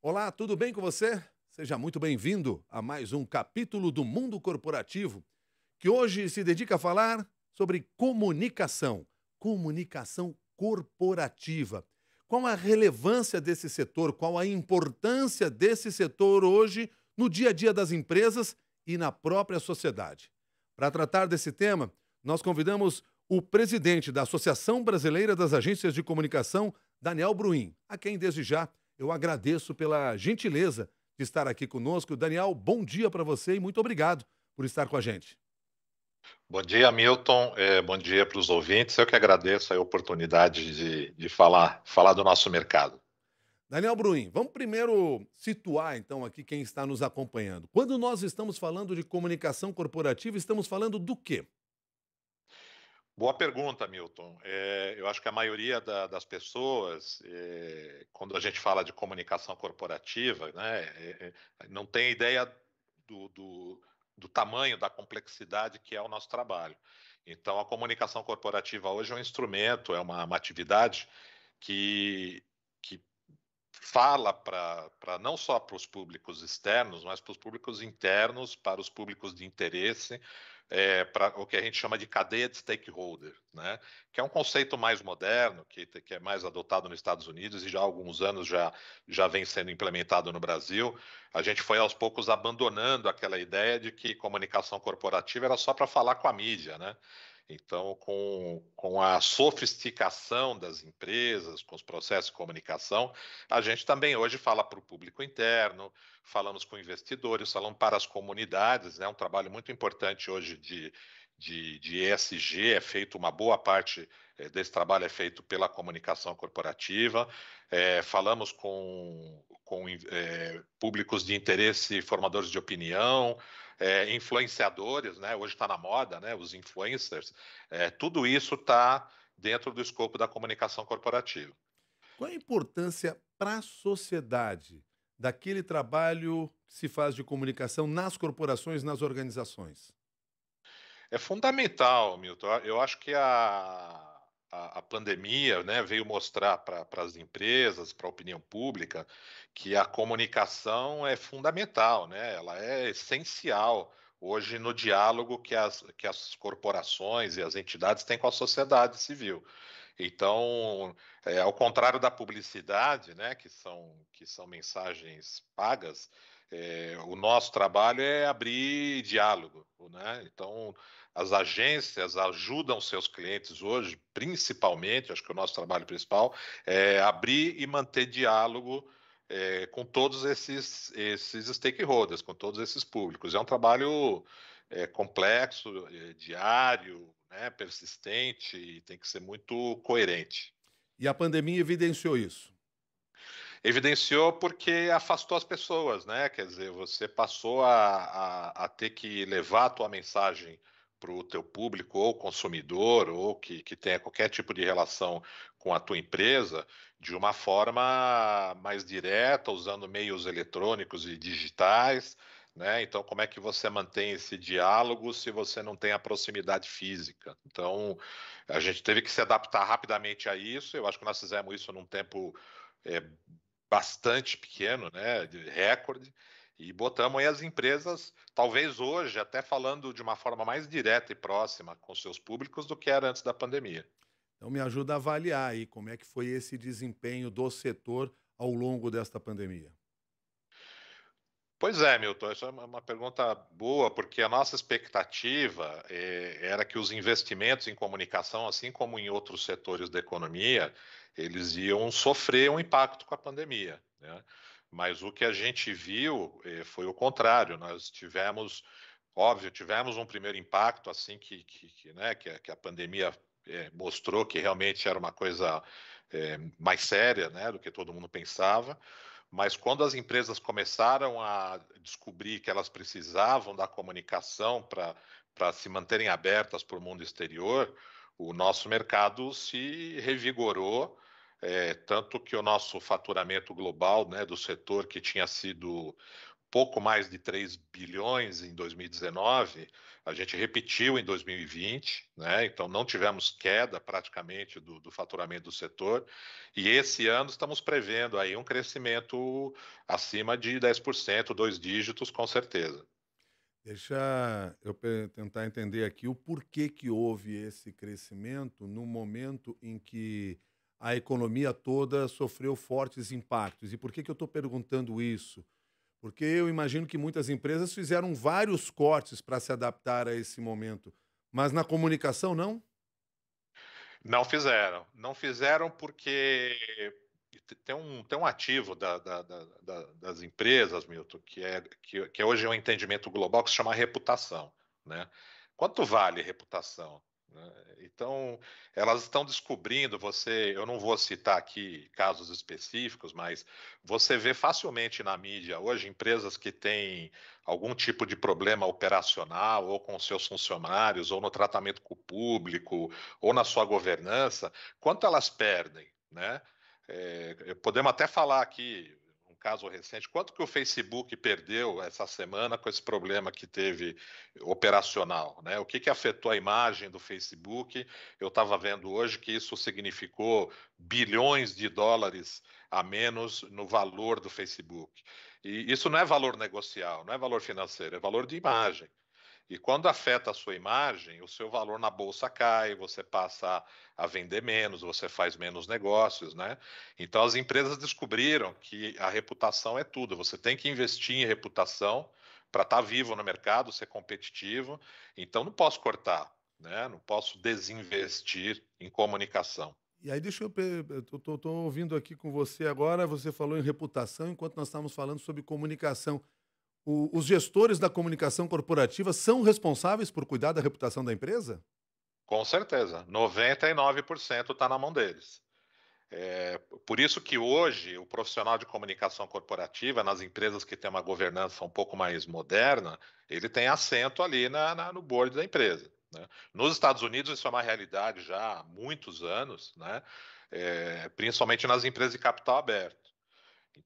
Olá, tudo bem com você? Seja muito bem-vindo a mais um capítulo do Mundo Corporativo, que hoje se dedica a falar sobre comunicação, comunicação corporativa. Qual a relevância desse setor, qual a importância desse setor hoje no dia a dia das empresas e na própria sociedade? Para tratar desse tema, nós convidamos o presidente da Associação Brasileira das Agências de Comunicação, Daniel Bruin, a quem desde já eu agradeço pela gentileza de estar aqui conosco. Daniel, bom dia para você e muito obrigado por estar com a gente. Bom dia, Milton. É, bom dia para os ouvintes. Eu que agradeço a oportunidade de, de falar, falar do nosso mercado. Daniel Bruin, vamos primeiro situar então aqui quem está nos acompanhando. Quando nós estamos falando de comunicação corporativa, estamos falando do quê? Boa pergunta, Milton. É, eu acho que a maioria da, das pessoas, é, quando a gente fala de comunicação corporativa, né, é, é, não tem ideia do, do, do, tamanho, da complexidade que é o nosso trabalho. Então, a comunicação corporativa hoje é um instrumento, é uma, uma atividade que, que fala para não só para os públicos externos, mas para os públicos internos, para os públicos de interesse, é, para o que a gente chama de cadeia de stakeholder, né? que é um conceito mais moderno, que, que é mais adotado nos Estados Unidos e já há alguns anos já, já vem sendo implementado no Brasil. A gente foi aos poucos abandonando aquela ideia de que comunicação corporativa era só para falar com a mídia. Né? Então, com, com a sofisticação das empresas, com os processos de comunicação, a gente também hoje fala para o público interno, falamos com investidores, falamos para as comunidades, né? um trabalho muito importante hoje de, de, de ESG, é feito uma boa parte eh, desse trabalho é feito pela comunicação corporativa. É, falamos com, com é, públicos de interesse, formadores de opinião, é, influenciadores, né? Hoje está na moda, né? Os influencers. tudo isso está dentro do escopo da comunicação corporativa. Qual a importância para a sociedade daquele trabalho que se faz de comunicação nas corporações, nas organizações? É fundamental, Milton. Eu acho que a, a, a pandemia né, veio mostrar para as empresas, para a opinião pública, que a comunicação é fundamental, né? ela é essencial hoje no diálogo que as, que as corporações e as entidades têm com a sociedade civil. Então, é, ao contrário da publicidade, né, que, são, que são mensagens pagas, é, o nosso trabalho é abrir diálogo. Né? Então, as agências ajudam seus clientes hoje, principalmente, acho que é o nosso trabalho principal, é abrir e manter diálogo é, com todos esses, esses stakeholders, com todos esses públicos. É um trabalho é, complexo, é, diário, né, persistente e tem que ser muito coerente. E a pandemia evidenciou isso? Evidenciou porque afastou as pessoas, né? Quer dizer, você passou a, a, a ter que levar a tua mensagem para o teu público ou consumidor ou que, que tenha qualquer tipo de relação com a tua empresa de uma forma mais direta, usando meios eletrônicos e digitais, né? Então, como é que você mantém esse diálogo se você não tem a proximidade física? Então, a gente teve que se adaptar rapidamente a isso. Eu acho que nós fizemos isso num tempo é, bastante pequeno, né? De recorde. E botamos aí as empresas, talvez hoje, até falando de uma forma mais direta e próxima com seus públicos do que era antes da pandemia. Então me ajuda a avaliar aí como é que foi esse desempenho do setor ao longo desta pandemia. Pois é, Milton, essa é uma pergunta boa, porque a nossa expectativa eh, era que os investimentos em comunicação, assim como em outros setores da economia, eles iam sofrer um impacto com a pandemia. Né? Mas o que a gente viu eh, foi o contrário. Nós tivemos, óbvio, tivemos um primeiro impacto assim que, que, que, né, que, a, que a pandemia eh, mostrou que realmente era uma coisa é, mais séria né, do que todo mundo pensava. Mas quando as empresas começaram a descobrir que elas precisavam da comunicação para se manterem abertas para o mundo exterior, o nosso mercado se revigorou é, tanto que o nosso faturamento global né, do setor, que tinha sido pouco mais de 3 bilhões em 2019, a gente repetiu em 2020, né? então não tivemos queda praticamente do, do, faturamento do setor, e esse ano estamos prevendo aí um crescimento acima de 10%, dois dígitos com certeza. Deixa eu tentar entender aqui o porquê que houve esse crescimento no momento em que a economia toda sofreu fortes impactos. E por que, que eu estou perguntando isso? Porque eu imagino que muitas empresas fizeram vários cortes para se adaptar a esse momento, mas na comunicação não? Não fizeram. Não fizeram porque tem um, tem um ativo da, da, da, das empresas, Milton, que, é, que, que hoje é um entendimento global que se chama reputação. Né? Quanto vale reputação? Né? Então, elas estão descobrindo, você, eu não vou citar aqui casos específicos, mas você vê facilmente na mídia hoje empresas que têm algum tipo de problema operacional ou com seus funcionários, ou no tratamento com o público, ou na sua governança, quanto elas perdem, né? É, podemos até falar aqui, caso recente, quanto que o Facebook perdeu essa semana com esse problema que teve operacional? Né? O que, que afetou a imagem do Facebook? Eu estava vendo hoje que isso significou bilhões de dólares a menos no valor do Facebook. E isso não é valor negocial, não é valor financeiro, é valor de imagem. E quando afeta a sua imagem, o seu valor na bolsa cai, você passa a vender menos, você faz menos negócios, né? Então as empresas descobriram que a reputação é tudo. Você tem que investir em reputação para estar tá vivo no mercado, ser competitivo. Então não posso cortar, né? Não posso desinvestir em comunicação. E aí, deixa eu. Estou ouvindo aqui com você agora. Você falou em reputação enquanto nós estávamos falando sobre comunicação o, os gestores da comunicação corporativa são responsáveis por cuidar da reputação da empresa? Com certeza. 99% está na mão deles. É, por isso que hoje o profissional de comunicação corporativa, nas empresas que tem uma governança um pouco mais moderna, ele tem assento ali na, na no board da empresa. Né? Nos Estados Unidos, isso é uma realidade já há muitos anos, né? É, principalmente nas empresas de capital aberto.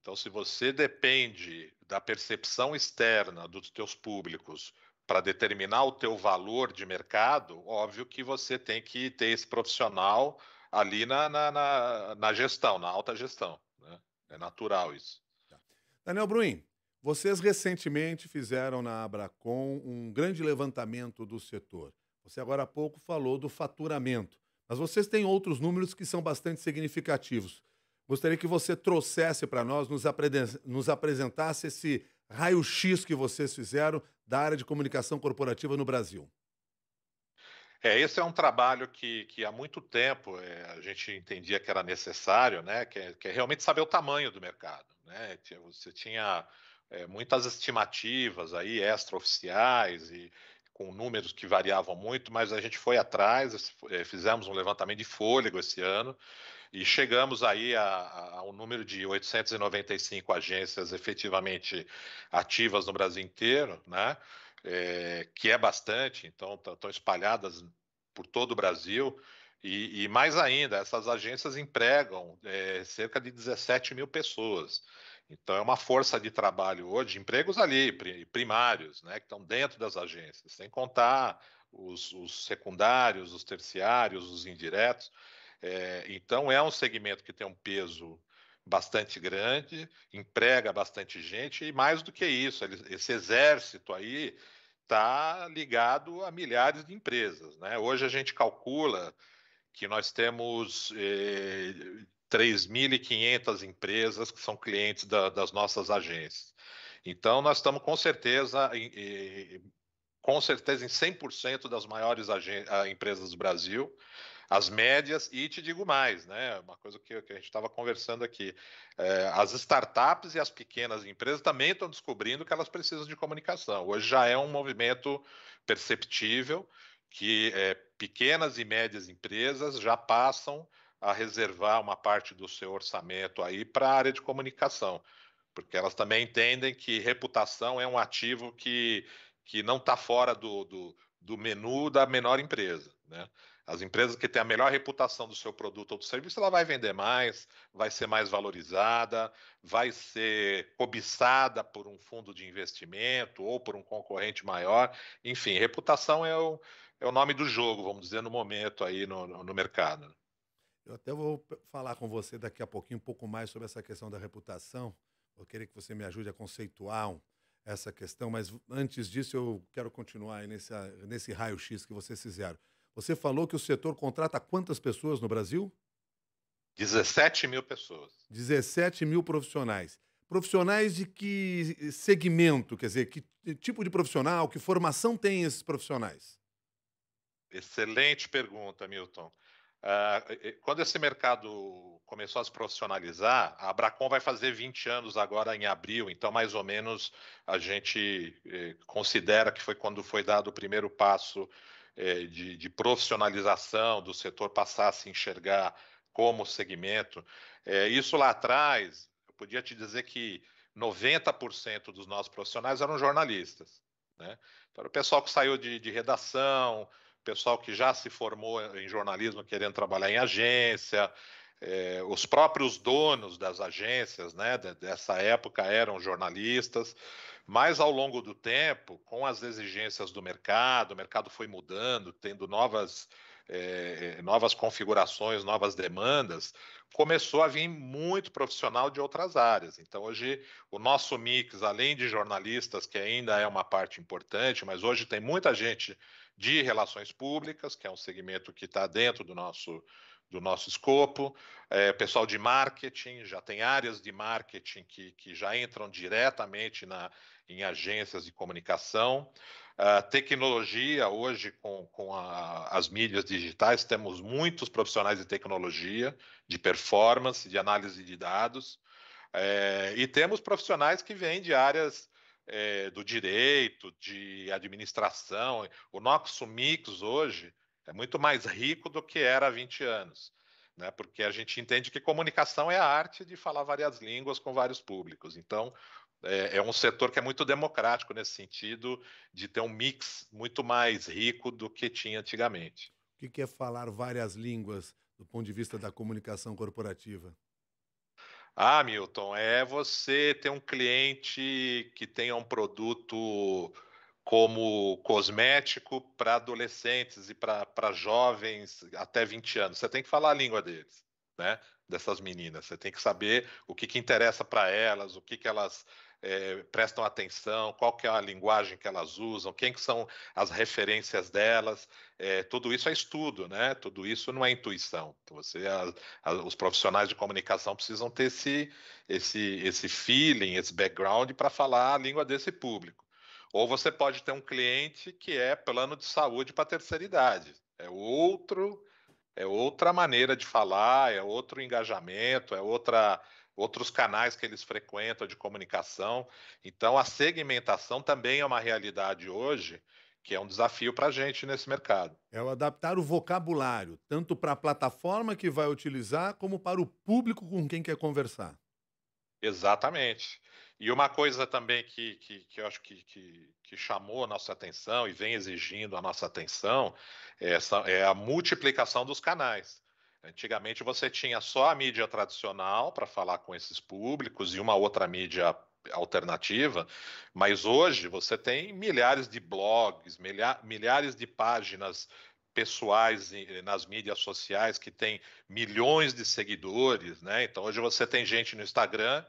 Então, se você depende da percepção externa dos teus públicos para determinar o teu valor de mercado, óbvio que você tem que ter esse profissional ali na, na, na, na gestão, na alta gestão. Né? É natural isso. Tá. Daniel Bruin, vocês recentemente fizeram na Abracom um grande levantamento do setor. Você agora há pouco falou do faturamento, mas vocês têm outros números que são bastante significativos. Gostaria que você trouxesse para nós, nos, nos apresentasse esse raio-x que vocês fizeram da área de comunicação corporativa no Brasil. É, esse é um trabalho que, que há muito tempo é, a gente entendia que era necessário, né? Que é, que é realmente saber o tamanho do mercado, né? Você tinha é, muitas estimativas aí extraoficiais e com números que variavam muito, mas a gente foi atrás, é, fizemos um levantamento de fôlego esse ano e chegamos aí a, a, um número de 895 agências efetivamente ativas no Brasil inteiro, né? É, que é bastante, então estão espalhadas por todo o Brasil. E, e mais ainda, essas agências empregam é, cerca de 17 mil pessoas. Então, é uma força de trabalho hoje, empregos ali, primários, né, que estão dentro das agências, sem contar os, os secundários, os terciários, os indiretos. É, então, é um segmento que tem um peso bastante grande, emprega bastante gente, e mais do que isso, esse exército aí está ligado a milhares de empresas. Né? Hoje a gente calcula que nós temos é, eh, 3.500 empresas que são clientes da, das nossas agências. Então, nós estamos com certeza, com certeza em 100% das maiores empresas do Brasil as médias, e te digo mais, né? Uma coisa que, que a gente estava conversando aqui. É, as startups e as pequenas empresas também estão descobrindo que elas precisam de comunicação. Hoje já é um movimento perceptível que é, pequenas e médias empresas já passam a reservar uma parte do seu orçamento aí para a área de comunicação, porque elas também entendem que reputação é um ativo que, que não está fora do, do, do, menu da menor empresa. Né? As empresas que têm a melhor reputação do seu produto ou do serviço, ela vai vender mais, vai ser mais valorizada, vai ser cobiçada por um fundo de investimento ou por um concorrente maior. Enfim, reputação é o, é o nome do jogo, vamos dizer, no momento aí no, no, mercado. Eu até vou falar com você daqui a pouquinho um pouco mais sobre essa questão da reputação. Vou querer que você me ajude a conceituar essa questão, mas antes disso eu quero continuar nesse, nesse raio-x que vocês fizeram. Você falou que o setor contrata quantas pessoas no Brasil? 17 mil pessoas. 17 mil profissionais. Profissionais de que segmento? Quer dizer, que tipo de profissional, que formação tem esses profissionais? Excelente pergunta, Milton. Uh, quando esse mercado começou a se profissionalizar, a Abracom vai fazer 20 anos agora em abril, então mais ou menos a gente eh, considera que foi quando foi dado o primeiro passo é, de, de, profissionalização do setor passar a se enxergar como segmento. É, isso lá atrás, eu podia te dizer que 90% dos nossos profissionais eram jornalistas. Né? era então, o pessoal que saiu de, de redação, pessoal que já se formou em jornalismo querendo trabalhar em agência, é, os próprios donos das agências né, dessa época eram jornalistas, mas ao longo do tempo, com as exigências do mercado, o mercado foi mudando, tendo novas, é, novas configurações, novas demandas, começou a vir muito profissional de outras áreas. Então, hoje, o nosso mix, além de jornalistas, que ainda é uma parte importante, mas hoje tem muita gente de relações públicas, que é um segmento que está dentro do nosso do nosso escopo. É, pessoal de marketing, já tem áreas de marketing que, que já entram diretamente na, em agências de comunicação. Uh, tecnologia, hoje, com, com a, as mídias digitais, temos muitos profissionais de tecnologia, de performance, de análise de dados. É, e temos profissionais que vêm de áreas é, do direito, de administração. O nosso Mix hoje é muito mais rico do que era há 20 anos, né? porque a gente entende que comunicação é a arte de falar várias línguas com vários públicos. Então, é, é um setor que é muito democrático nesse sentido, de ter um mix muito mais rico do que tinha antigamente. O que é falar várias línguas do ponto de vista da comunicação corporativa? Ah, Milton, é você ter um cliente que tenha um produto como cosmético para adolescentes e para jovens até 20 anos. Você tem que falar a língua deles, né? Dessas meninas. Você tem que saber o que, que interessa para elas, o que, que elas é, prestam atenção, qual que é a linguagem que elas usam, quem que são as referências delas. É, tudo isso é estudo, né? Tudo isso não é intuição. Então, você, a, a, os profissionais de comunicação precisam ter esse, esse, esse feeling, esse background para falar a língua desse público. Ou você pode ter um cliente que é plano de saúde para terceira idade. É outro, é outra maneira de falar, é outro engajamento, é outra outros canais que eles frequentam de comunicação. Então, a segmentação também é uma realidade hoje, que é um desafio para a gente nesse mercado. É o adaptar o vocabulário, tanto para a plataforma que vai utilizar, como para o público com quem quer conversar. Exatamente. E uma coisa também que, que, que eu acho que, que, que, chamou a nossa atenção e vem exigindo a nossa atenção é, essa, é a multiplicação dos canais. Antigamente você tinha só a mídia tradicional para falar com esses públicos e uma outra mídia alternativa, mas hoje você tem milhares de blogs, milhares de páginas pessoais nas mídias sociais que tem milhões de seguidores, né? Então hoje você tem gente no Instagram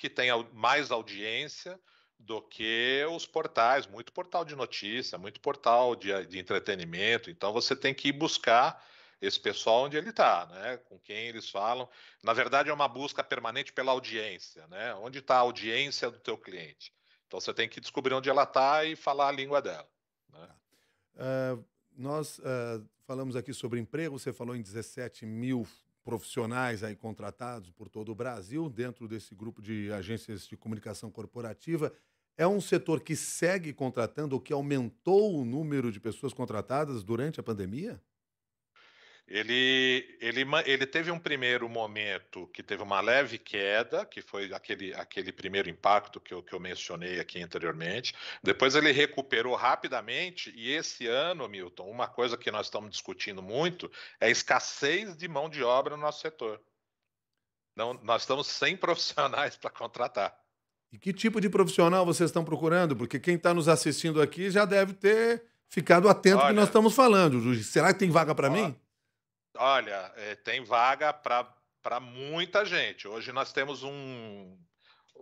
que tem mais audiência do que os portais, muito portal de notícia, muito portal de, de entretenimento. Então você tem que ir buscar esse pessoal onde ele está, né? Com quem eles falam. Na verdade é uma busca permanente pela audiência, né? Onde está a audiência do teu cliente? Então você tem que descobrir onde ela está e falar a língua dela. Né? Uh, nós uh, falamos aqui sobre emprego. Você falou em 17 mil profissionais aí contratados por todo o Brasil, dentro desse grupo de agências de comunicação corporativa. É um setor que segue contratando ou que aumentou o número de pessoas contratadas durante a pandemia? Ele, ele, ele teve um primeiro momento que teve uma leve queda, que foi aquele, aquele primeiro impacto que eu, que eu mencionei aqui anteriormente. Depois ele recuperou rapidamente, e esse ano, Milton, uma coisa que nós estamos discutindo muito é a escassez de mão de obra no nosso setor. Não, nós estamos sem profissionais para contratar. E que tipo de profissional vocês estão procurando? Porque quem está nos assistindo aqui já deve ter ficado atento ao que nós estamos falando. Será que tem vaga para mim? Olha, é, tem vaga para muita gente. Hoje nós temos um,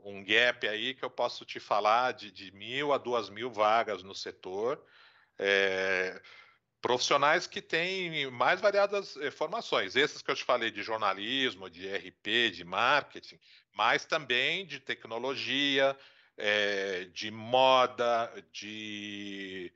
um gap aí que eu posso te falar de, de mil a duas mil vagas no setor. É, profissionais que têm mais variadas eh, formações. Esses que eu te falei de jornalismo, de RP, de marketing, mas também de tecnologia, é, de moda, de,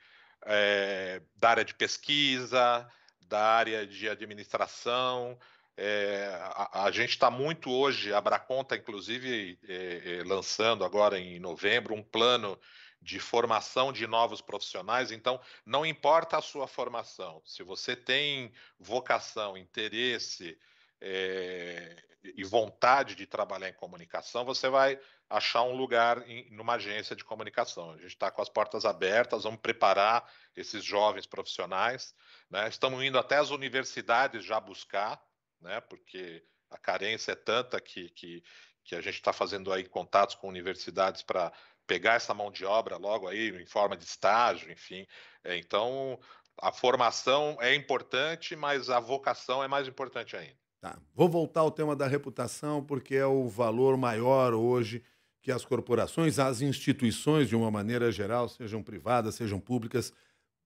é, da área de pesquisa, da área de administração. É, a, a, gente está muito hoje, a Bracon está inclusive é, é, lançando agora em novembro um plano de formação de novos profissionais. Então, não importa a sua formação, se você tem vocação, interesse é, e vontade de trabalhar em comunicação, você vai achar um lugar em numa agência de comunicação. A gente está com as portas abertas, vamos preparar esses jovens profissionais. Né? Estamos indo até as universidades já buscar, né? porque a carência é tanta que, que, que a gente está fazendo aí contatos com universidades para pegar essa mão de obra logo aí, em forma de estágio, enfim. É, então, a formação é importante, mas a vocação é mais importante ainda. Tá. Vou voltar ao tema da reputação, porque é o valor maior hoje que as corporações, as instituições, de uma maneira geral, sejam privadas, sejam públicas,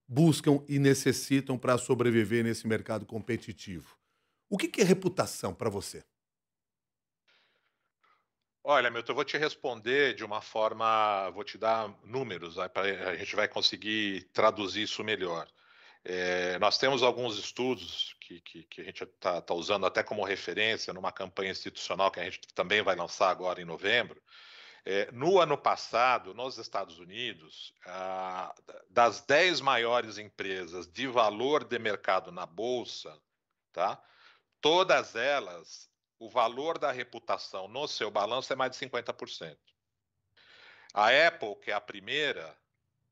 buscam e necessitam para sobreviver nesse mercado competitivo. O que, que é reputação para você? Olha, Milton, eu vou te responder de uma forma, vou te dar números, né, a gente vai conseguir traduzir isso melhor. É, nós temos alguns estudos que, que, que a gente está tá usando até como referência numa campanha institucional que a gente também vai lançar agora em novembro, é, no ano passado, nos Estados Unidos, a, das 10 maiores empresas de valor de mercado na Bolsa, tá? todas elas, o valor da reputação no seu balanço é mais de 50%. A Apple, que é a primeira,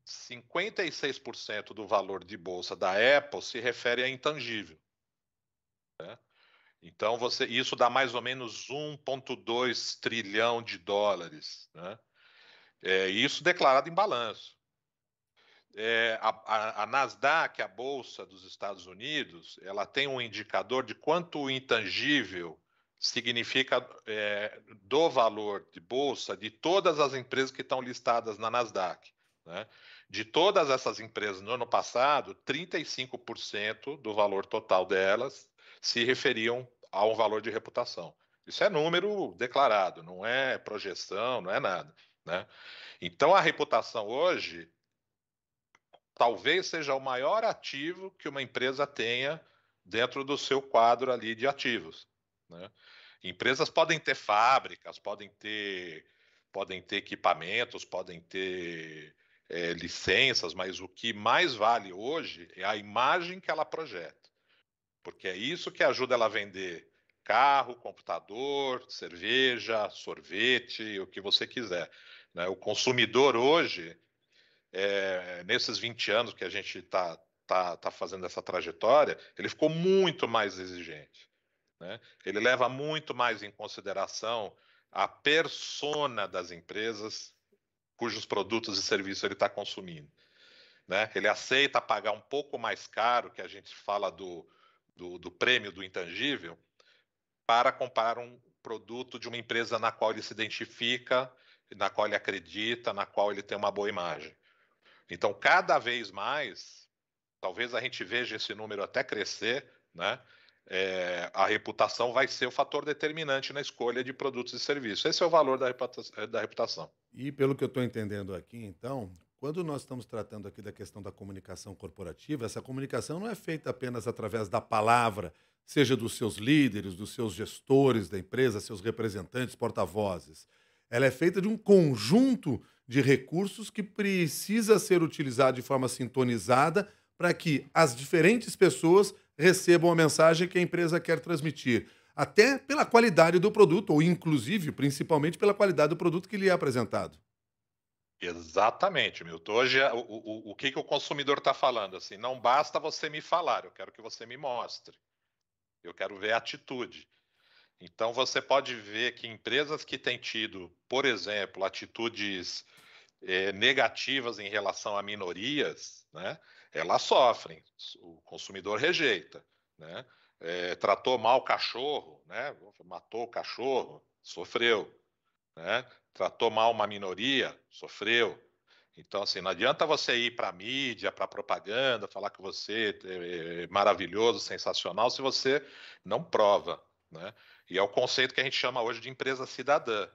56% do valor de bolsa da Apple se refere a intangível. Né? Então, você, isso dá mais ou menos 1,2 trilhão de dólares. Né? É, isso declarado em balanço. É, a, a, a, Nasdaq, a bolsa dos Estados Unidos, ela tem um indicador de quanto o intangível significa é, do valor de bolsa de todas as empresas que estão listadas na Nasdaq. Né? De todas essas empresas no ano passado, 35% do valor total delas se referiam há um valor de reputação. Isso é número declarado, não é projeção, não é nada. Né? Então, a reputação hoje talvez seja o maior ativo que uma empresa tenha dentro do seu quadro ali de ativos. Né? Empresas podem ter fábricas, podem ter, podem ter equipamentos, podem ter é, licenças, mas o que mais vale hoje é a imagem que ela projeta porque é isso que ajuda ela a vender carro, computador, cerveja, sorvete, o que você quiser. Né? O consumidor hoje, é, nesses 20 anos que a gente está tá, tá fazendo essa trajetória, ele ficou muito mais exigente. Né? Ele leva muito mais em consideração a persona das empresas cujos produtos e serviços ele está consumindo. Né? Ele aceita pagar um pouco mais caro, que a gente fala do, do, do prêmio do intangível para comprar um produto de uma empresa na qual ele se identifica, na qual ele acredita, na qual ele tem uma boa imagem. Então, cada vez mais, talvez a gente veja esse número até crescer, né? É, a reputação vai ser o fator determinante na escolha de produtos e serviços. Esse é o valor da reputação. Da reputação. E pelo que eu estou entendendo aqui, então, quando nós estamos tratando aqui da questão da comunicação corporativa, essa comunicação não é feita apenas através da palavra, seja dos seus líderes, dos seus gestores da empresa, seus representantes, porta-vozes. Ela é feita de um conjunto de recursos que precisa ser utilizado de forma sintonizada para que as diferentes pessoas recebam a mensagem que a empresa quer transmitir, até pela qualidade do produto, ou inclusive, principalmente, pela qualidade do produto que lhe é apresentado. Exatamente, Milton. Então, hoje, o, o, o que, que o consumidor está falando? Assim, não basta você me falar, eu quero que você me mostre. Eu quero ver a atitude. Então, você pode ver que empresas que têm tido, por exemplo, atitudes eh, negativas em relação a minorias, né, elas sofrem, o consumidor rejeita. Né? É, tratou mal o cachorro, né? matou o cachorro, sofreu. Né? tratou mal uma minoria, sofreu. Então, assim, não adianta você ir para a mídia, para a propaganda, falar que você é, é, é maravilhoso, sensacional, se você não prova. Né? E é o conceito que a gente chama hoje de empresa cidadã.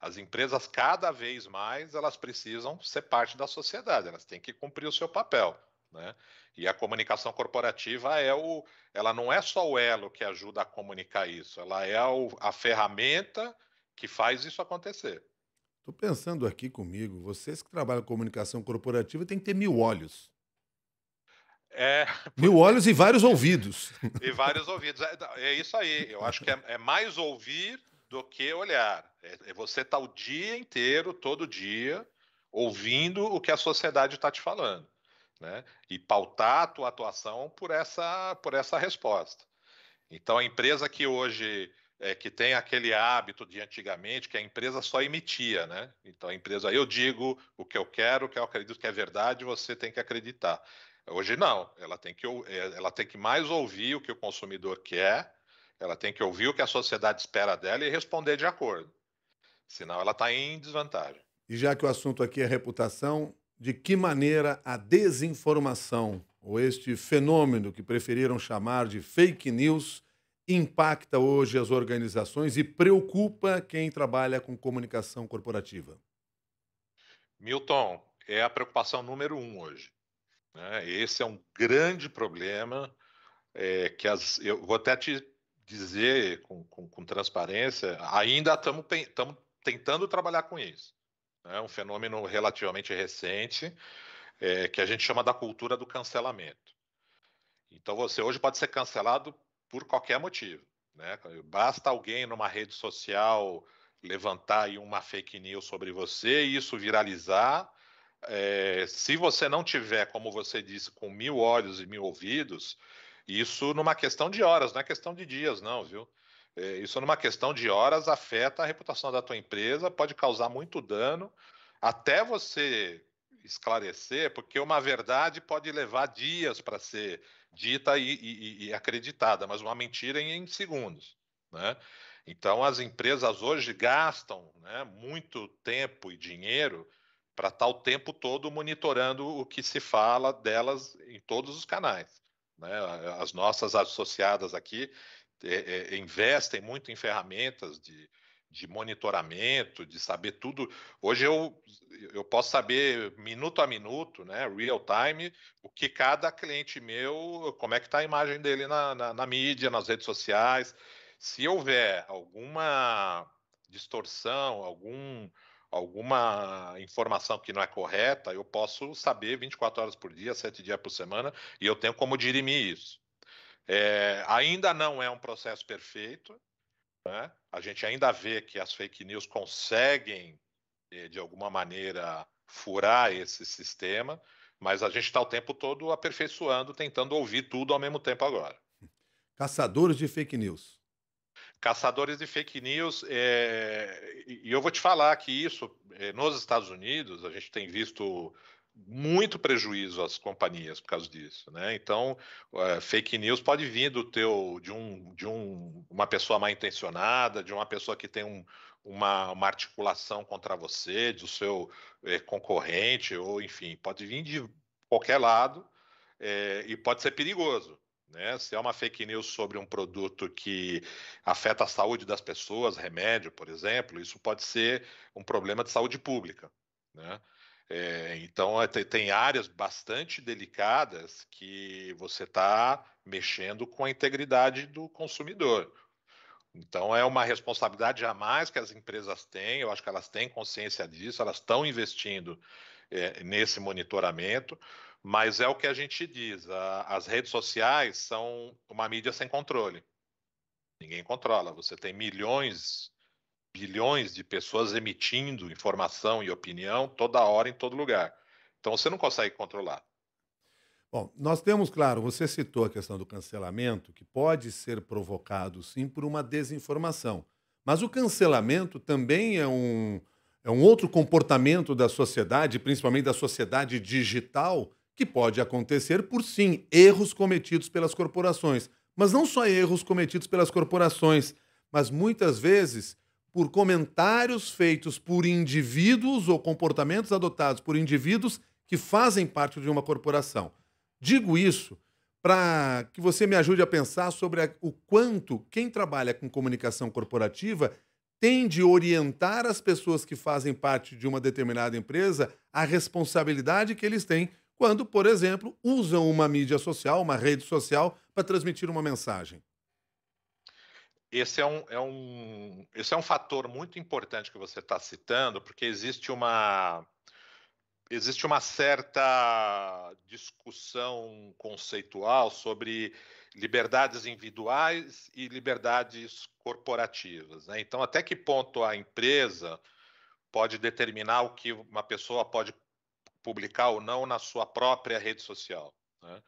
As empresas, cada vez mais, elas precisam ser parte da sociedade, elas têm que cumprir o seu papel. Né? E a comunicação corporativa é o, ela não é só o elo que ajuda a comunicar isso, ela é a ferramenta que faz isso acontecer. Estou pensando aqui comigo, vocês que trabalham com comunicação corporativa têm que ter mil olhos. É, mil olhos e vários ouvidos. E vários ouvidos. É, é isso aí. Eu acho que é, é mais ouvir do que olhar. É, é você está o dia inteiro, todo dia, ouvindo o que a sociedade está te falando, né? E pautar a tua atuação por essa por essa resposta. Então a empresa que hoje é, que tem aquele hábito de antigamente que a empresa só emitia, né? Então a empresa, eu digo o que eu quero, o que eu acredito que é verdade, você tem que acreditar. Hoje não, ela tem que, é, ela tem que mais ouvir o que o consumidor quer, ela tem que ouvir o que a sociedade espera dela e responder de acordo. Senão ela está em desvantagem. E já que o assunto aqui é reputação, de que maneira a desinformação, ou este fenômeno que preferiram chamar de fake news, impacta hoje as organizações e preocupa quem trabalha com comunicação corporativa? Milton, é a preocupação número um hoje. Né? Esse é um grande problema é, que as, eu vou até te dizer com, com, com transparência, ainda estamos tentando trabalhar com isso. É um fenômeno relativamente recente é, que a gente chama da cultura do cancelamento. Então você hoje pode ser cancelado por qualquer motivo. Né? Basta alguém numa rede social levantar aí uma fake news sobre você e isso viralizar. É, se você não tiver, como você disse, com mil olhos e mil ouvidos, isso numa questão de horas, não é questão de dias, não, viu? É, isso numa questão de horas afeta a reputação da tua empresa, pode causar muito dano, até você esclarecer, porque uma verdade pode levar dias para ser dita e, e, e acreditada, mas uma mentira em, em segundos. Né? Então, as empresas hoje gastam né, muito tempo e dinheiro para estar tá o tempo todo monitorando o que se fala delas em todos os canais. Né? As nossas associadas aqui é, é, investem muito em ferramentas de, de monitoramento, de saber tudo. Hoje eu, eu posso saber minuto a minuto, né, real time, o que cada cliente meu, como é que está a imagem dele na, na, na, mídia, nas redes sociais. Se houver alguma distorção, algum, alguma informação que não é correta, eu posso saber 24 horas por dia, 7 dias por semana, e eu tenho como dirimir isso. É, ainda não é um processo perfeito, né? a gente ainda vê que as fake news conseguem, eh, de alguma maneira, furar esse sistema, mas a gente está o tempo todo aperfeiçoando, tentando ouvir tudo ao mesmo tempo agora. Caçadores de fake news. Caçadores de fake news, é... e eu vou te falar que isso, eh, nos Estados Unidos, a gente tem visto muito prejuízo às companhias por causa disso, né? Então, eh, fake news pode vir do teu de um de um, uma pessoa mal intencionada, de uma pessoa que tem um, uma, uma articulação contra você, do seu eh, concorrente ou enfim, pode vir de qualquer lado eh, e pode ser perigoso. Né? Se é uma fake news sobre um produto que afeta a saúde das pessoas, remédio, por exemplo, isso pode ser um problema de saúde pública. Né? É, então, é, tem áreas bastante delicadas que você está mexendo com a integridade do consumidor. Então, é uma responsabilidade a mais que as empresas têm, eu acho que elas têm consciência disso, elas estão investindo é, nesse monitoramento, mas é o que a gente diz: a, as redes sociais são uma mídia sem controle. Ninguém controla. Você tem milhões bilhões de pessoas emitindo informação e opinião toda hora, em todo lugar. Então você não consegue controlar. Bom, nós temos, claro, você citou a questão do cancelamento, que pode ser provocado, sim, por uma desinformação. Mas o cancelamento também é um, é um outro comportamento da sociedade, principalmente da sociedade digital, que pode acontecer por, sim, erros cometidos pelas corporações. Mas não só erros cometidos pelas corporações, mas muitas vezes por comentários feitos por indivíduos ou comportamentos adotados por indivíduos que fazem parte de uma corporação. Digo isso para que você me ajude a pensar sobre o quanto quem trabalha com comunicação corporativa tem de orientar as pessoas que fazem parte de uma determinada empresa a responsabilidade que eles têm quando, por exemplo, usam uma mídia social, uma rede social, para transmitir uma mensagem esse é um, é um, esse é um fator muito importante que você está citando, porque existe uma, existe uma certa discussão conceitual sobre liberdades individuais e liberdades corporativas. Né? Então, até que ponto a empresa pode determinar o que uma pessoa pode publicar ou não na sua própria rede social? Né?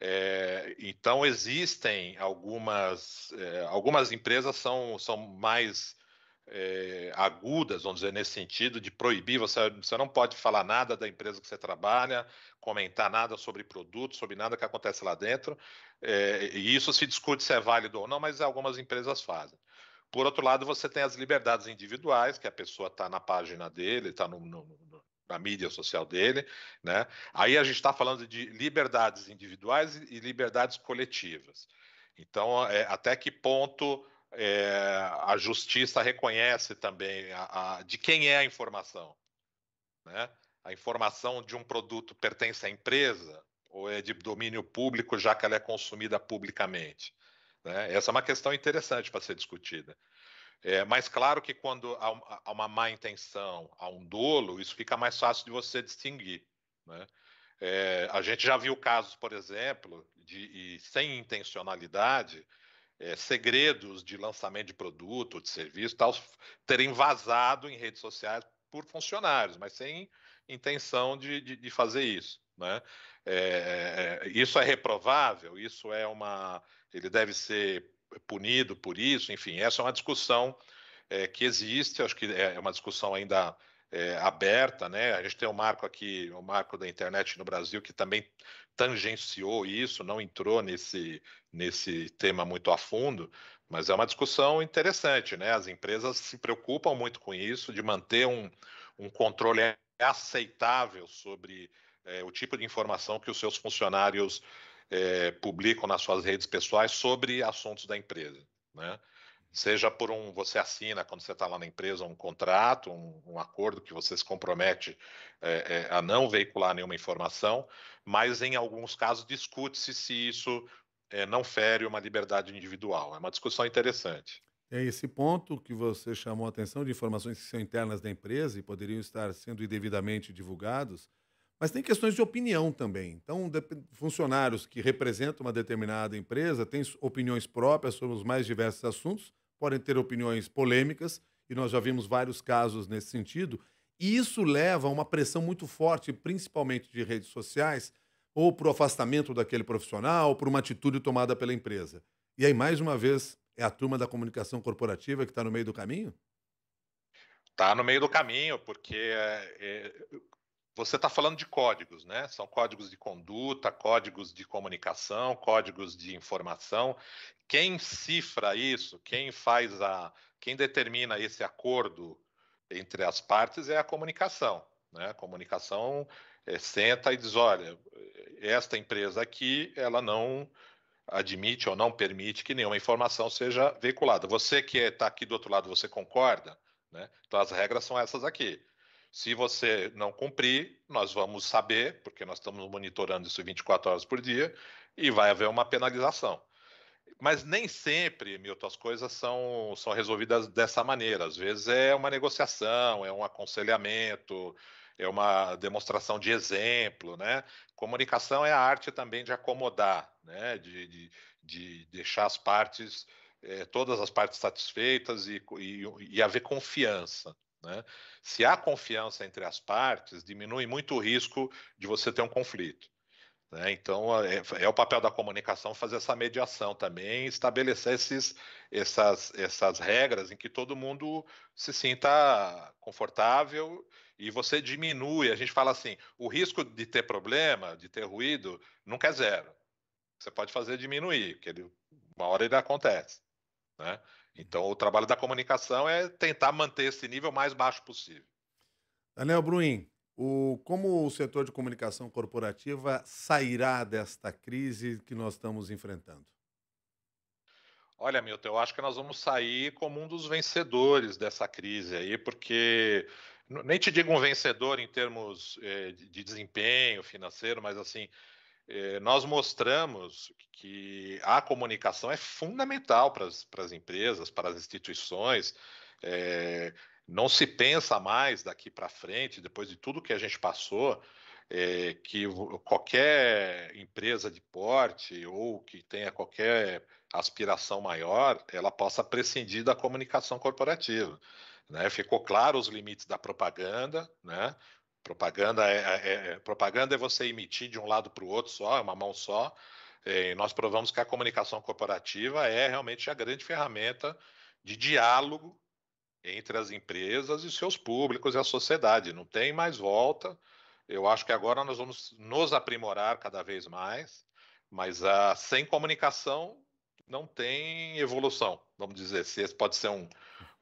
É, então existem algumas é, algumas empresas são, são mais é, agudas, vamos dizer, nesse sentido de proibir, você, você não pode falar nada da empresa que você trabalha, comentar nada sobre produto, sobre nada que acontece lá dentro, e isso se discute se é válido ou não, mas algumas empresas fazem. Por outro lado, você tem as liberdades individuais, que a pessoa está na página dele, está no, no, na mídia social dele, né? Aí a gente está falando de liberdades individuais e liberdades coletivas. Então, é, até que ponto é, a justiça reconhece também a, a, de quem é a informação, né? A informação de um produto pertence à empresa ou é de domínio público, já que ela é consumida publicamente? Né? Essa é uma questão interessante para ser discutida. É, mas claro que quando há uma má intenção, há um dolo, isso fica mais fácil de você distinguir. Né? É, a gente já viu casos, por exemplo, de sem intencionalidade, é, segredos de lançamento de produto, de serviço, tal, terem vazado em redes sociais por funcionários, mas sem intenção de, de, de fazer isso. Né? É, é, é isso é reprovável, isso é uma. Ele deve ser é punido por isso, enfim, essa é uma discussão é, que existe, acho que é, é uma discussão ainda é, aberta, né? A gente tem o um marco aqui, o um marco da internet no Brasil, que também tangenciou isso, não entrou nesse, nesse tema muito a fundo, mas é uma discussão interessante, né? As empresas se preocupam muito com isso, de manter um, um controle aceitável sobre é, o tipo de informação que os seus funcionários é, publicam nas suas redes pessoais sobre assuntos da empresa, né? Seja por um, você assina quando você está lá na empresa um contrato, um, um acordo que você se compromete é, é, a não veicular nenhuma informação, mas em alguns casos discute-se se isso é, não fere uma liberdade individual. É uma discussão interessante. É esse ponto que você chamou a atenção de informações que são internas da empresa e poderiam estar sendo indevidamente divulgados. Mas tem questões de opinião também. Então, funcionários que representam uma determinada empresa têm opiniões próprias sobre os mais diversos assuntos, podem ter opiniões polêmicas, e nós já vimos vários casos nesse sentido. E isso leva a uma pressão muito forte, principalmente de redes sociais, ou para o afastamento daquele profissional, ou por uma atitude tomada pela empresa. E aí, mais uma vez, é a turma da comunicação corporativa que está no meio do caminho? Está no meio do caminho, porque é, é, você está falando de códigos, né? São códigos de conduta, códigos de comunicação, códigos de informação. Quem cifra isso, quem faz a. quem determina esse acordo entre as partes é a comunicação. Né? A comunicação é, senta e diz: olha, esta empresa aqui, ela não admite ou não permite que nenhuma informação seja veiculada. Você que está é, aqui do outro lado, você concorda? Né? Então, as regras são essas aqui. Se você não cumprir, nós vamos saber, porque nós estamos monitorando isso 24 horas por dia, e vai haver uma penalização. Mas nem sempre, Milton, as coisas são, são resolvidas dessa maneira. Às vezes é uma negociação, é um aconselhamento, é uma demonstração de exemplo, né? Comunicação é a arte também de acomodar, né? De, de, de deixar as partes, eh, todas as partes satisfeitas e, e, e haver confiança. Né? Se há confiança entre as partes, diminui muito o risco de você ter um conflito. Né? Então, é, é, o papel da comunicação fazer essa mediação também, estabelecer esses, essas, essas regras em que todo mundo se sinta confortável e você diminui. A gente fala assim: o risco de ter problema, de ter ruído, nunca é zero. Você pode fazer diminuir, porque ele, uma hora ele acontece. Né? Então, o trabalho da comunicação é tentar manter esse nível mais baixo possível. Daniel Bruin, o, como o setor de comunicação corporativa sairá desta crise que nós estamos enfrentando? Olha, Milton, eu acho que nós vamos sair como um dos vencedores dessa crise aí, porque nem te digo um vencedor em termos eh, de desempenho financeiro, mas assim, é, nós mostramos que a comunicação é fundamental para as, empresas, para as instituições. É, não se pensa mais daqui para frente, depois de tudo que a gente passou, é, que qualquer empresa de porte ou que tenha qualquer aspiração maior, ela possa prescindir da comunicação corporativa. Né? Ficou claro os limites da propaganda, né? Propaganda é é, é, é, propaganda é você emitir de um lado para o outro só, é uma mão só. É, e nós provamos que a comunicação corporativa é realmente a grande ferramenta de diálogo entre as empresas e seus públicos e a sociedade. Não tem mais volta. Eu acho que agora nós vamos nos aprimorar cada vez mais, mas ah, sem comunicação não tem evolução, vamos dizer. Se esse pode ser um,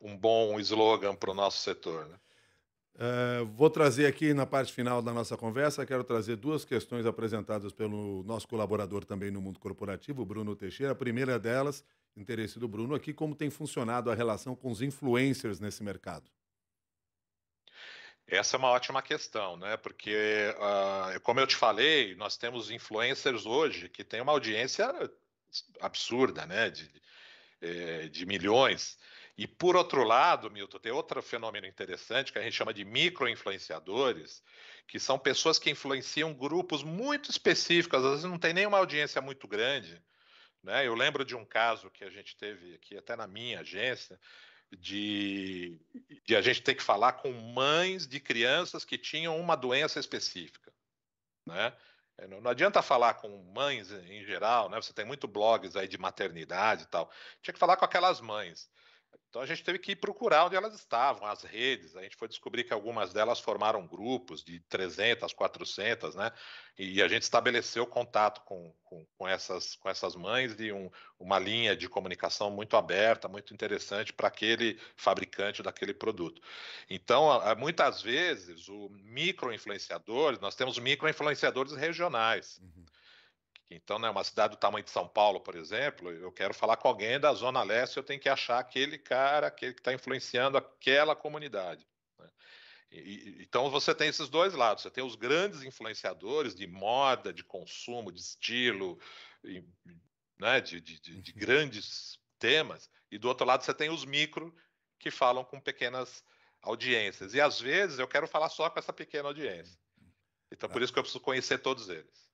um bom slogan para o nosso setor. Né? Uh, vou trazer aqui na parte final da nossa conversa, quero trazer duas questões apresentadas pelo nosso colaborador também no mundo corporativo, Bruno Teixeira. A primeira delas, interesse do Bruno aqui, como tem funcionado a relação com os influencers nesse mercado? Essa é uma ótima questão, né? Porque, uh, como eu te falei, nós temos influencers hoje que têm uma audiência absurda, né? De, de eh, milhões. E por outro lado, Milton, tem outro fenômeno interessante que a gente chama de microinfluenciadores, que são pessoas que influenciam grupos muito específicos, às vezes não tem nenhuma audiência muito grande. Né? Eu lembro de um caso que a gente teve aqui, até na minha agência, de, de a gente ter que falar com mães de crianças que tinham uma doença específica. Né? É, não adianta falar com mães em geral, né? Você tem muito blogs aí de maternidade e tal. Tinha que falar com aquelas mães. Então a gente teve que procurar onde elas estavam, as redes. A gente foi descobrir que algumas delas formaram grupos de 300, 400, né? E a gente estabeleceu contato com, com, com essas, com essas mães e um, uma linha de comunicação muito aberta, muito interessante para aquele fabricante daquele produto. Então, muitas vezes, o micro influenciadores, nós temos micro influenciadores regionais. Uhum então, né, uma cidade do tamanho de São Paulo, por exemplo, eu quero falar com alguém da Zona Leste, eu tenho que achar aquele cara, aquele que está influenciando aquela comunidade. Né? E, então, você tem esses dois lados. Você tem os grandes influenciadores de moda, de consumo, de estilo, e, né, de, de, de, de uhum. grandes temas. E do outro lado, você tem os micro, que falam com pequenas audiências. E às vezes eu quero falar só com essa pequena audiência. Uhum. Então, tá. por isso que eu preciso conhecer todos eles.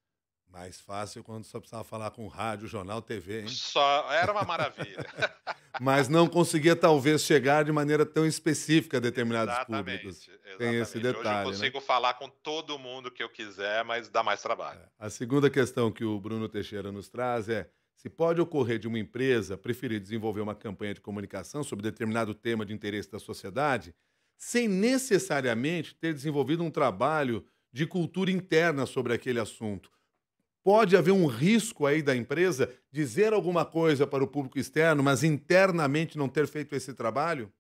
Mais fácil quando só precisava falar com rádio, jornal, TV, hein? Só era uma maravilha. Mas não conseguia talvez chegar de maneira tão específica a determinados exatamente, públicos. Exatamente. Tem esse detalhe. Hoje eu né? consigo né? falar com todo mundo que eu quiser, mas dá mais trabalho. É, a segunda questão que o Bruno Teixeira nos traz é: se pode ocorrer de uma empresa preferir desenvolver uma campanha de comunicação sobre determinado tema de interesse da sociedade, sem necessariamente ter desenvolvido um trabalho de cultura interna sobre aquele assunto Pode haver um risco aí da empresa dizer alguma coisa para o público externo, mas internamente não ter feito esse trabalho?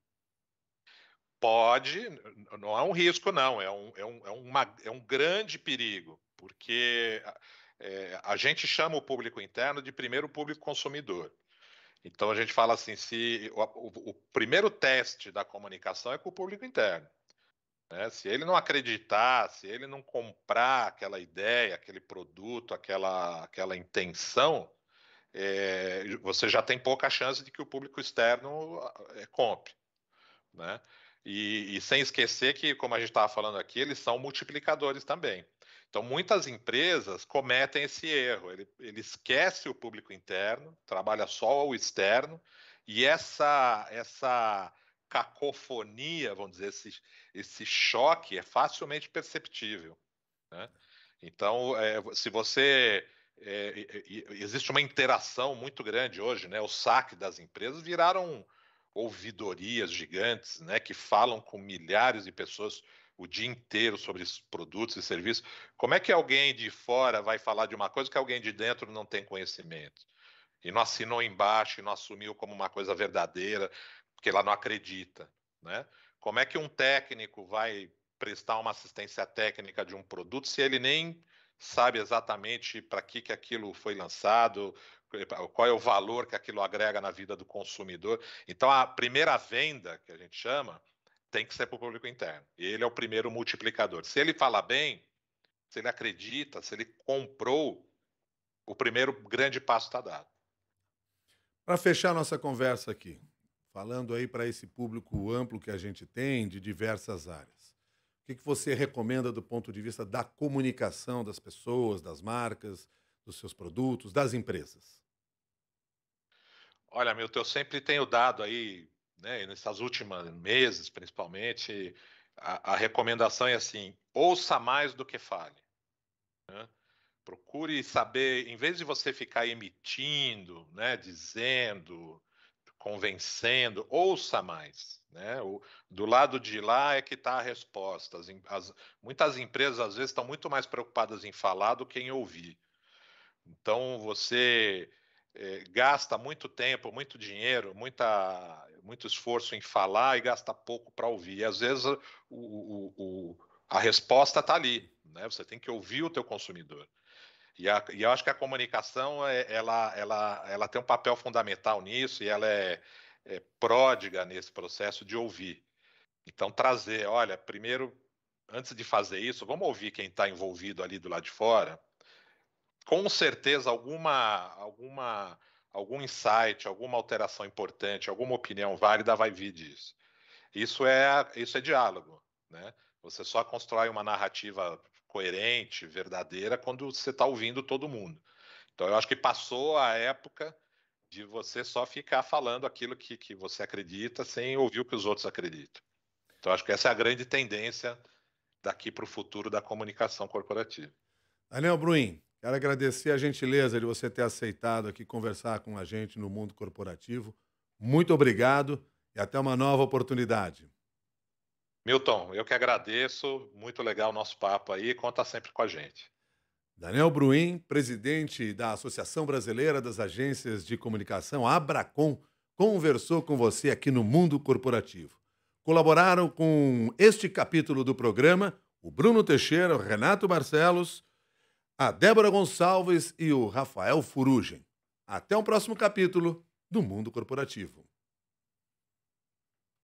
Pode, não é um risco, não, é um, é um, é uma, é um grande perigo, porque é, a gente chama o público interno de primeiro público consumidor. Então a gente fala assim: se o, o, o primeiro teste da comunicação é com o público interno. Né? Se ele não acreditar, se ele não comprar aquela ideia, aquele produto, aquela, aquela intenção, é, você já tem pouca chance de que o público externo eh, compre. Né? E, e sem esquecer que, como a gente estava falando aqui, eles são multiplicadores também. Então, muitas empresas cometem esse erro. Ele, ele esquece o público interno, trabalha só o externo, e essa, essa cacofonia, vamos dizer, esse, esse choque é facilmente perceptível. Né? Então, é, se você. É, existe uma interação muito grande hoje, né? O saque das empresas viraram ouvidorias gigantes, né? Que falam com milhares de pessoas o dia inteiro sobre produtos e serviços. Como é que alguém de fora vai falar de uma coisa que alguém de dentro não tem conhecimento? E não assinou embaixo, e não assumiu como uma coisa verdadeira porque ela não acredita, né? Como é que um técnico vai prestar uma assistência técnica de um produto se ele nem sabe exatamente para que, que aquilo foi lançado, qual é o valor que aquilo agrega na vida do consumidor. Então, a primeira venda, que a gente chama, tem que ser para o público interno. Ele é o primeiro multiplicador. Se ele fala bem, se ele acredita, se ele comprou, o primeiro grande passo está dado. Para fechar nossa conversa aqui, falando aí para esse público amplo que a gente tem de diversas áreas. O que, que você recomenda do ponto de vista da comunicação das pessoas, das marcas, dos seus produtos, das empresas? Olha, Milton, eu sempre tenho dado aí, né, nessas últimas meses, principalmente, a, a recomendação é assim: ouça mais do que fale. Né? Procure saber, em vez de você ficar emitindo, né, dizendo, convencendo, ouça mais. Né? O, do lado de lá é que está a resposta. As, as, muitas empresas, às vezes, estão muito mais preocupadas em falar do que em ouvir. Então, você é, gasta muito tempo, muito dinheiro, muita, muito esforço em falar e gasta pouco para ouvir. E, às vezes, o, o, a resposta está ali. Né? Você tem que ouvir o teu consumidor. E, a, e eu acho que a comunicação é, ela, ela, ela tem um papel fundamental nisso e ela é, é pródiga nesse processo de ouvir. Então, trazer, olha, primeiro, antes de fazer isso, vamos ouvir quem está envolvido ali do lado de fora. Com certeza, alguma, alguma, algum insight, alguma alteração importante, alguma opinião válida vai vir disso. Isso é, isso é diálogo, né? Você só constrói uma narrativa coerente, verdadeira, quando você está ouvindo todo mundo. Então, eu acho que passou a época de você só ficar falando aquilo que, que você acredita sem ouvir o que os outros acreditam. Então, acho que essa é a grande tendência daqui para o futuro da comunicação corporativa. Daniel Bruin, quero agradecer a gentileza de você ter aceitado aqui conversar com a gente no mundo corporativo. Muito obrigado e até uma nova oportunidade. Milton, eu que agradeço. Muito legal o nosso papo aí. Conta sempre com a gente. Daniel Bruin, presidente da Associação Brasileira das Agências de Comunicação, Abracom, conversou com você aqui no Mundo Corporativo. Colaboraram com este capítulo do programa o Bruno Teixeira, o Renato Barcelos, a Débora Gonçalves e o Rafael Furugen. Até o próximo capítulo do Mundo Corporativo.